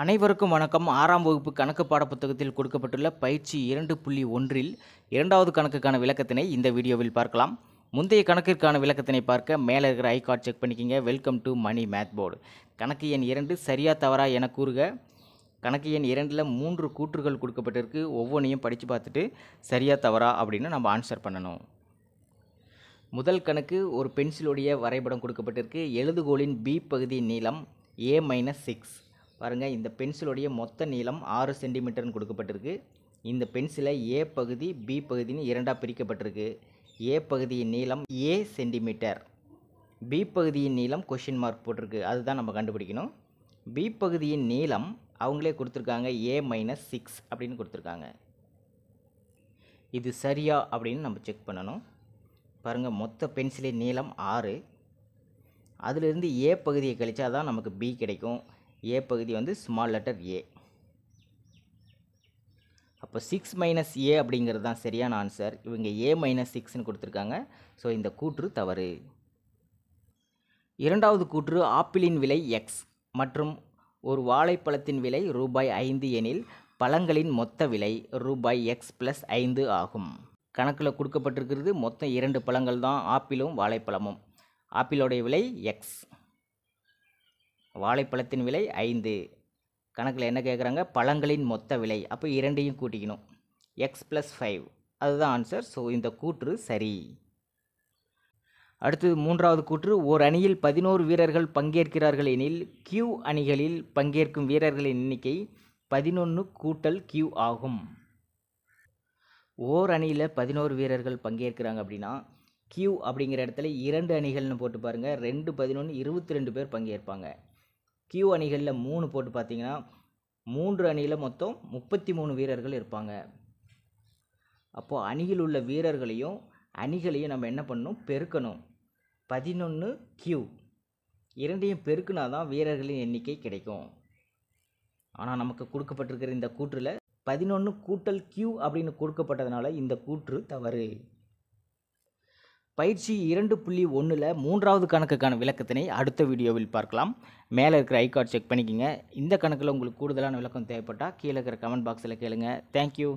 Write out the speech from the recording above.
அனைவருக்கும் வணக்கம் ஆறாம் வகுப்பு கணக்கு பாடப்புத்தகத்தில் கொடுக்கப்பட்டுள்ள பயிற்சி இரண்டு புள்ளி ஒன்றில் இரண்டாவது கணக்குக்கான விளக்கத்தினை இந்த வீடியோவில் பார்க்கலாம் முந்தைய கணக்கிற்கான விளக்கத்தினை பார்க்க மேலே இருக்கிற ஐகார்ட் செக் பண்ணிக்கிங்க welcome to Mani math board கணக்கு எண் இரண்டு சரியா தவறா என கூறுக கணக்கு எண் இரண்டில் மூன்று கூற்றுகள் கொடுக்கப்பட்டிருக்கு ஒவ்வொன்றையும் படித்து பார்த்துட்டு சரியா தவறா அப்படின்னு நம்ம ஆன்சர் பண்ணணும் முதல் கணக்கு ஒரு பென்சிலுடைய வரைபடம் கொடுக்கப்பட்டிருக்கு எழுதுகோலின் பி பகுதி நீளம் ஏ மைனஸ் சிக்ஸ் பாருங்கள் இந்த பென்சிலுடைய மொத்த நீளம் ஆறு சென்டிமீட்டர்னு கொடுக்கப்பட்டிருக்கு இந்த பென்சிலை ஏ பகுதி பி பகுதின்னு இரண்டாக பிரிக்கப்பட்டிருக்கு ஏ பகுதியின் நீளம் ஏ சென்டிமீட்டர் பி பகுதியின் நீளம் கொஷின் மார்க் போட்டிருக்கு அதுதான் நம்ம கண்டுபிடிக்கணும் பி பகுதியின் நீளம் அவங்களே கொடுத்துருக்காங்க ஏ மைனஸ் சிக்ஸ் அப்படின்னு கொடுத்துருக்காங்க இது சரியா அப்படின்னு நம்ம செக் பண்ணணும் பாருங்கள் மொத்த பென்சிலின் நீளம் ஆறு அதிலிருந்து ஏ பகுதியை கழிச்சா தான் நமக்கு பி கிடைக்கும் ஏ பகுதி வந்து ஸ்மால் லெட்டர் ஏ அப்போ சிக்ஸ் மைனஸ் ஏ அப்படிங்கிறது தான் சரியான ஆன்சர் இவங்க ஏ மைனஸ் சிக்ஸ்னு கொடுத்துருக்காங்க ஸோ இந்த கூற்று தவறு இரண்டாவது கூற்று ஆப்பிளின் விலை எக்ஸ் மற்றும் ஒரு வாழைப்பழத்தின் விலை ரூபாய் ஐந்து எனில் பழங்களின் மொத்த விலை ரூபாய் எக்ஸ் ப்ளஸ் ஐந்து ஆகும் கணக்கில் கொடுக்கப்பட்டிருக்கிறது மொத்தம் இரண்டு பழங்கள் தான் ஆப்பிளும் வாழைப்பழமும் ஆப்பிளோடைய விலை எக்ஸ் வாழைப்பழத்தின் விலை ஐந்து கணக்கில் என்ன கேட்குறாங்க பழங்களின் மொத்த விலை அப்போ இரண்டையும் கூட்டிக்கணும் எக்ஸ் ப்ளஸ் ஃபைவ் அதுதான் ஆன்சர் ஸோ இந்த கூற்று சரி அடுத்தது மூன்றாவது கூற்று ஓர் அணியில் பதினோரு வீரர்கள் பங்கேற்கிறார்கள் எனில் கியூ அணிகளில் பங்கேற்கும் வீரர்களின் எண்ணிக்கை பதினொன்று கூட்டல் கியூ ஆகும் ஓர் அணியில் பதினோரு வீரர்கள் பங்கேற்கிறாங்க அப்படின்னா கியூ அப்படிங்கிற இடத்துல இரண்டு அணிகள்னு போட்டு பாருங்கள் ரெண்டு பதினொன்று இருபத்தி ரெண்டு பேர் பங்கேற்பாங்க கியூ அணிகளில் மூணு போட்டு பார்த்தீங்கன்னா மூன்று அணியில் மொத்தம் முப்பத்தி மூணு வீரர்கள் இருப்பாங்க அப்போது அணியில் உள்ள வீரர்களையும் அணிகளையும் நம்ம என்ன பண்ணணும் பெருக்கணும் பதினொன்று கியூ இரண்டையும் பெருக்குனா தான் வீரர்களின் எண்ணிக்கை கிடைக்கும் ஆனால் நமக்கு கொடுக்கப்பட்டிருக்கிற இந்த கூற்றில் பதினொன்று கூட்டல் கியூ அப்படின்னு கொடுக்கப்பட்டதுனால இந்த கூற்று தவறு பயிற்சி இரண்டு புள்ளி ஒன்றில் மூன்றாவது கணக்குக்கான விளக்கத்தினை அடுத்த வீடியோவில் பார்க்கலாம் மேலே இருக்கிற ஐகார்ட் செக் பண்ணிக்கோங்க இந்த கணக்கில் உங்களுக்கு கூடுதலான விளக்கம் தேவைப்பட்டால் கீழே இருக்கிற கமெண்ட் பாக்ஸில் கேளுங்கள் தேங்க்யூ